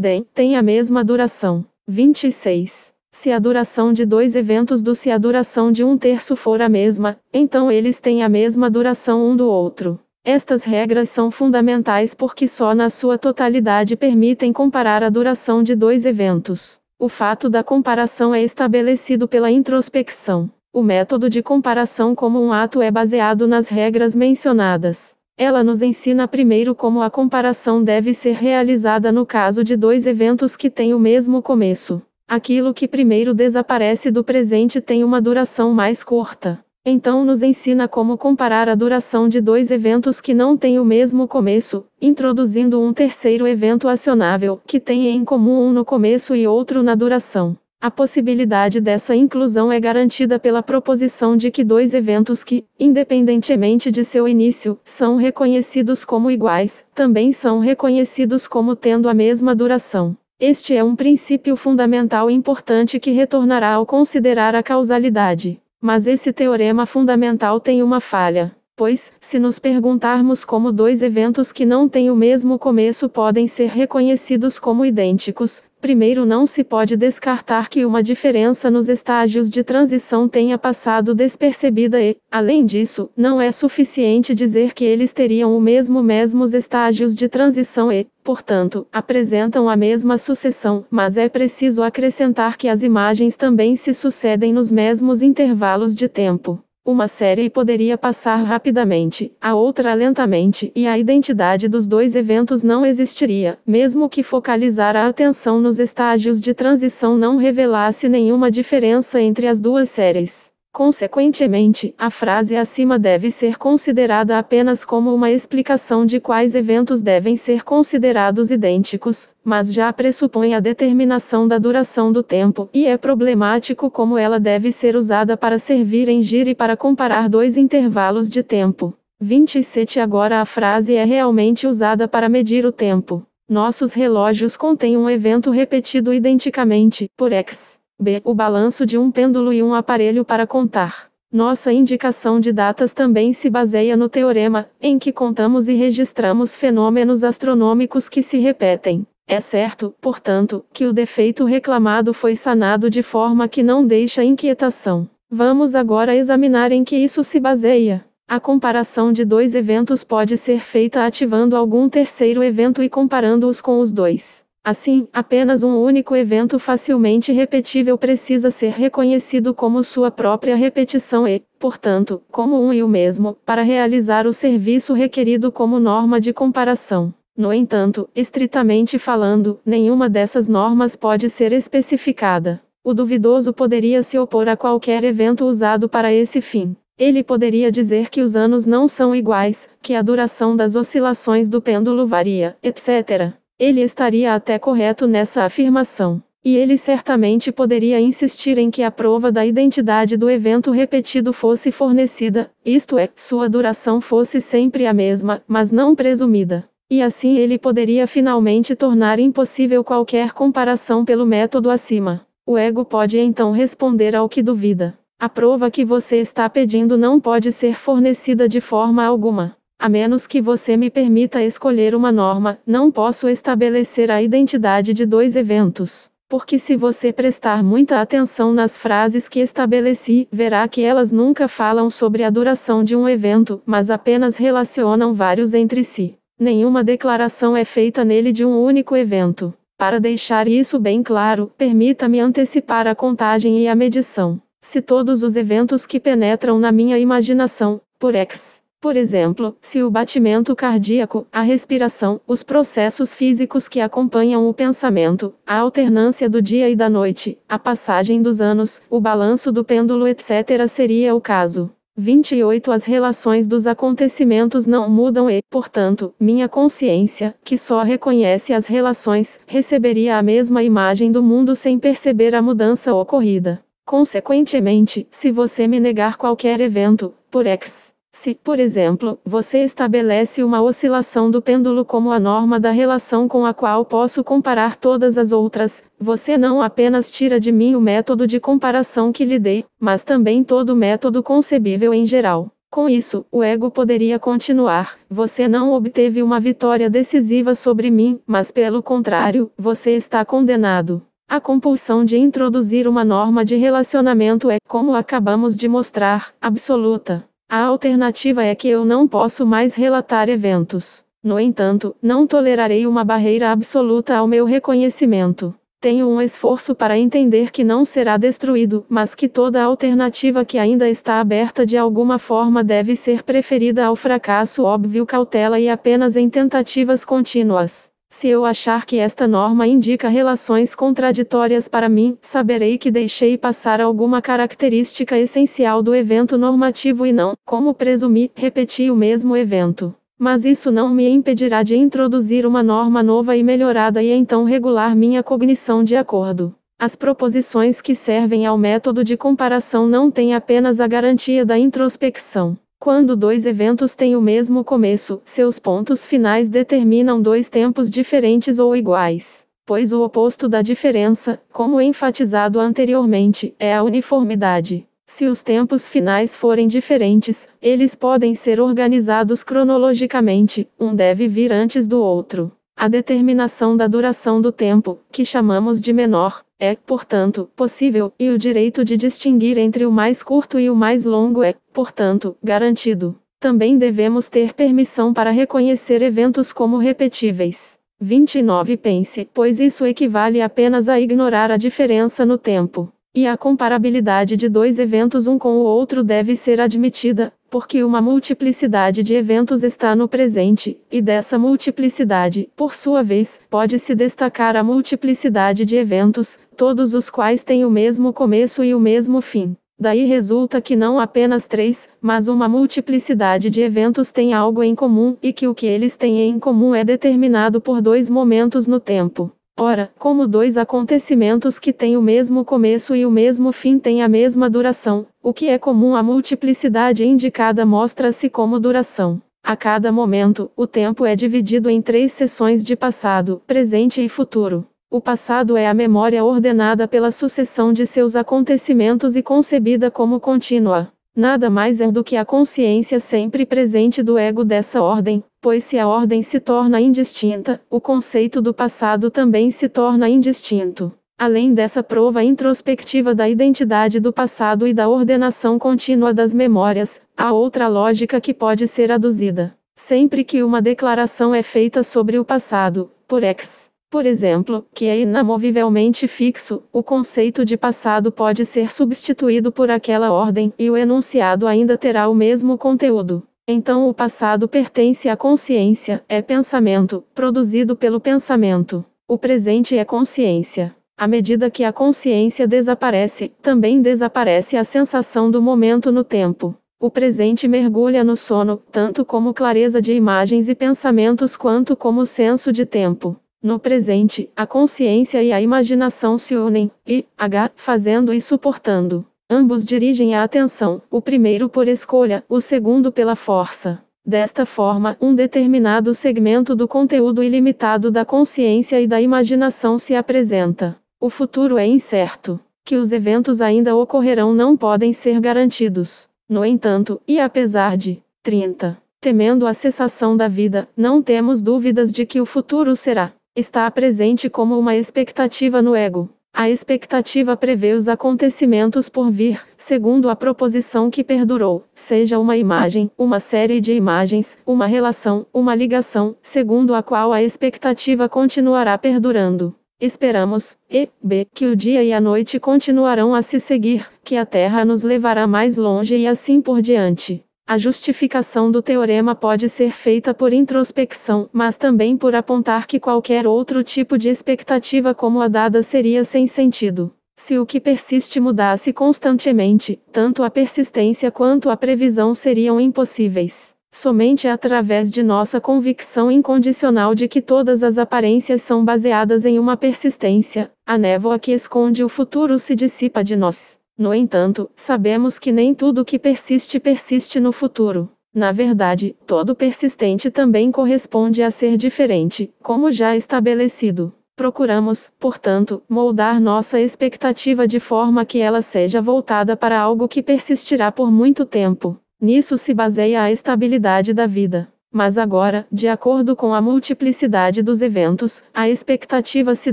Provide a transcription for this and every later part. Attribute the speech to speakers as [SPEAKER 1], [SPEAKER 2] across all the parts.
[SPEAKER 1] DEM tem a mesma duração. 26. Se a duração de dois eventos do se a duração de um terço for a mesma, então eles têm a mesma duração um do outro. Estas regras são fundamentais porque só na sua totalidade permitem comparar a duração de dois eventos. O fato da comparação é estabelecido pela introspecção. O método de comparação como um ato é baseado nas regras mencionadas. Ela nos ensina primeiro como a comparação deve ser realizada no caso de dois eventos que têm o mesmo começo. Aquilo que primeiro desaparece do presente tem uma duração mais curta. Então, nos ensina como comparar a duração de dois eventos que não têm o mesmo começo, introduzindo um terceiro evento acionável, que tem em comum um no começo e outro na duração. A possibilidade dessa inclusão é garantida pela proposição de que dois eventos que, independentemente de seu início, são reconhecidos como iguais, também são reconhecidos como tendo a mesma duração. Este é um princípio fundamental importante que retornará ao considerar a causalidade. Mas esse teorema fundamental tem uma falha. Pois, se nos perguntarmos como dois eventos que não têm o mesmo começo podem ser reconhecidos como idênticos, Primeiro, não se pode descartar que uma diferença nos estágios de transição tenha passado despercebida e, além disso, não é suficiente dizer que eles teriam o mesmo mesmos estágios de transição e, portanto, apresentam a mesma sucessão, mas é preciso acrescentar que as imagens também se sucedem nos mesmos intervalos de tempo. Uma série poderia passar rapidamente, a outra lentamente, e a identidade dos dois eventos não existiria, mesmo que focalizar a atenção nos estágios de transição não revelasse nenhuma diferença entre as duas séries. Consequentemente, a frase acima deve ser considerada apenas como uma explicação de quais eventos devem ser considerados idênticos, mas já pressupõe a determinação da duração do tempo e é problemático como ela deve ser usada para servir em e para comparar dois intervalos de tempo. 27 Agora a frase é realmente usada para medir o tempo. Nossos relógios contêm um evento repetido identicamente, por X. B. O balanço de um pêndulo e um aparelho para contar. Nossa indicação de datas também se baseia no teorema, em que contamos e registramos fenômenos astronômicos que se repetem. É certo, portanto, que o defeito reclamado foi sanado de forma que não deixa inquietação. Vamos agora examinar em que isso se baseia. A comparação de dois eventos pode ser feita ativando algum terceiro evento e comparando-os com os dois. Assim, apenas um único evento facilmente repetível precisa ser reconhecido como sua própria repetição e, portanto, como um e o mesmo, para realizar o serviço requerido como norma de comparação. No entanto, estritamente falando, nenhuma dessas normas pode ser especificada. O duvidoso poderia se opor a qualquer evento usado para esse fim. Ele poderia dizer que os anos não são iguais, que a duração das oscilações do pêndulo varia, etc. Ele estaria até correto nessa afirmação. E ele certamente poderia insistir em que a prova da identidade do evento repetido fosse fornecida, isto é, sua duração fosse sempre a mesma, mas não presumida. E assim ele poderia finalmente tornar impossível qualquer comparação pelo método acima. O ego pode então responder ao que duvida. A prova que você está pedindo não pode ser fornecida de forma alguma. A menos que você me permita escolher uma norma, não posso estabelecer a identidade de dois eventos. Porque se você prestar muita atenção nas frases que estabeleci, verá que elas nunca falam sobre a duração de um evento, mas apenas relacionam vários entre si. Nenhuma declaração é feita nele de um único evento. Para deixar isso bem claro, permita-me antecipar a contagem e a medição. Se todos os eventos que penetram na minha imaginação, por X, por exemplo, se o batimento cardíaco, a respiração, os processos físicos que acompanham o pensamento, a alternância do dia e da noite, a passagem dos anos, o balanço do pêndulo, etc., seria o caso. 28 As relações dos acontecimentos não mudam e, portanto, minha consciência, que só reconhece as relações, receberia a mesma imagem do mundo sem perceber a mudança ocorrida. Consequentemente, se você me negar qualquer evento, por ex se, por exemplo, você estabelece uma oscilação do pêndulo como a norma da relação com a qual posso comparar todas as outras, você não apenas tira de mim o método de comparação que lhe dei, mas também todo o método concebível em geral. Com isso, o ego poderia continuar. Você não obteve uma vitória decisiva sobre mim, mas pelo contrário, você está condenado. A compulsão de introduzir uma norma de relacionamento é, como acabamos de mostrar, absoluta. A alternativa é que eu não posso mais relatar eventos. No entanto, não tolerarei uma barreira absoluta ao meu reconhecimento. Tenho um esforço para entender que não será destruído, mas que toda alternativa que ainda está aberta de alguma forma deve ser preferida ao fracasso óbvio cautela e apenas em tentativas contínuas. Se eu achar que esta norma indica relações contraditórias para mim, saberei que deixei passar alguma característica essencial do evento normativo e não, como presumi, repeti o mesmo evento. Mas isso não me impedirá de introduzir uma norma nova e melhorada e então regular minha cognição de acordo. As proposições que servem ao método de comparação não têm apenas a garantia da introspecção quando dois eventos têm o mesmo começo, seus pontos finais determinam dois tempos diferentes ou iguais, pois o oposto da diferença, como enfatizado anteriormente, é a uniformidade. Se os tempos finais forem diferentes, eles podem ser organizados cronologicamente, um deve vir antes do outro. A determinação da duração do tempo, que chamamos de menor, é, portanto, possível, e o direito de distinguir entre o mais curto e o mais longo é, portanto, garantido. Também devemos ter permissão para reconhecer eventos como repetíveis. 29 Pense, pois isso equivale apenas a ignorar a diferença no tempo. E a comparabilidade de dois eventos um com o outro deve ser admitida, porque uma multiplicidade de eventos está no presente, e dessa multiplicidade, por sua vez, pode-se destacar a multiplicidade de eventos, todos os quais têm o mesmo começo e o mesmo fim. Daí resulta que não apenas três, mas uma multiplicidade de eventos têm algo em comum, e que o que eles têm em comum é determinado por dois momentos no tempo. Ora, como dois acontecimentos que têm o mesmo começo e o mesmo fim têm a mesma duração, o que é comum à multiplicidade indicada mostra-se como duração. A cada momento, o tempo é dividido em três seções de passado, presente e futuro. O passado é a memória ordenada pela sucessão de seus acontecimentos e concebida como contínua. Nada mais é do que a consciência sempre presente do ego dessa ordem, pois se a ordem se torna indistinta, o conceito do passado também se torna indistinto. Além dessa prova introspectiva da identidade do passado e da ordenação contínua das memórias, há outra lógica que pode ser aduzida. Sempre que uma declaração é feita sobre o passado, por ex, por exemplo, que é inamovivelmente fixo, o conceito de passado pode ser substituído por aquela ordem e o enunciado ainda terá o mesmo conteúdo. Então o passado pertence à consciência, é pensamento, produzido pelo pensamento. O presente é consciência. À medida que a consciência desaparece, também desaparece a sensação do momento no tempo. O presente mergulha no sono, tanto como clareza de imagens e pensamentos quanto como senso de tempo. No presente, a consciência e a imaginação se unem, e, H, fazendo e suportando. Ambos dirigem a atenção, o primeiro por escolha, o segundo pela força. Desta forma, um determinado segmento do conteúdo ilimitado da consciência e da imaginação se apresenta. O futuro é incerto. Que os eventos ainda ocorrerão não podem ser garantidos. No entanto, e apesar de 30. Temendo a cessação da vida, não temos dúvidas de que o futuro será. Está presente como uma expectativa no ego. A expectativa prevê os acontecimentos por vir, segundo a proposição que perdurou, seja uma imagem, uma série de imagens, uma relação, uma ligação, segundo a qual a expectativa continuará perdurando. Esperamos, e, b, que o dia e a noite continuarão a se seguir, que a Terra nos levará mais longe e assim por diante. A justificação do teorema pode ser feita por introspecção, mas também por apontar que qualquer outro tipo de expectativa como a dada seria sem sentido. Se o que persiste mudasse constantemente, tanto a persistência quanto a previsão seriam impossíveis. Somente através de nossa convicção incondicional de que todas as aparências são baseadas em uma persistência, a névoa que esconde o futuro se dissipa de nós. No entanto, sabemos que nem tudo que persiste persiste no futuro. Na verdade, todo persistente também corresponde a ser diferente, como já estabelecido. Procuramos, portanto, moldar nossa expectativa de forma que ela seja voltada para algo que persistirá por muito tempo. Nisso se baseia a estabilidade da vida. Mas agora, de acordo com a multiplicidade dos eventos, a expectativa se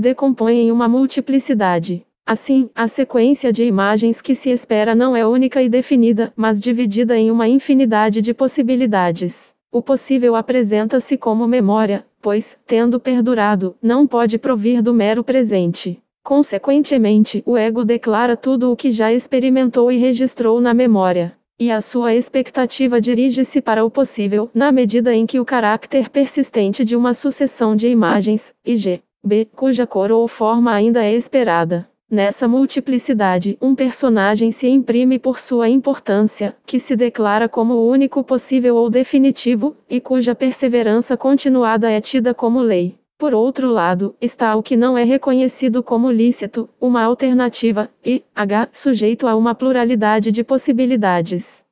[SPEAKER 1] decompõe em uma multiplicidade. Assim, a sequência de imagens que se espera não é única e definida, mas dividida em uma infinidade de possibilidades. O possível apresenta-se como memória, pois, tendo perdurado, não pode provir do mero presente. Consequentemente, o ego declara tudo o que já experimentou e registrou na memória. E a sua expectativa dirige-se para o possível, na medida em que o caráter persistente de uma sucessão de imagens, IG, B, cuja cor ou forma ainda é esperada, Nessa multiplicidade, um personagem se imprime por sua importância, que se declara como o único possível ou definitivo, e cuja perseverança continuada é tida como lei. Por outro lado, está o que não é reconhecido como lícito, uma alternativa, e, h, sujeito a uma pluralidade de possibilidades.